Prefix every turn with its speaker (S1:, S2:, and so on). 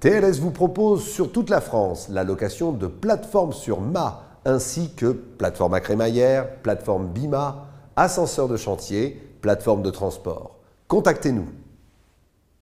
S1: TLS vous propose sur toute la France la location de plateformes sur Ma ainsi que plateformes à crémaillère, plateforme BIMA, ascenseur de chantier, plateforme de transport. Contactez-nous.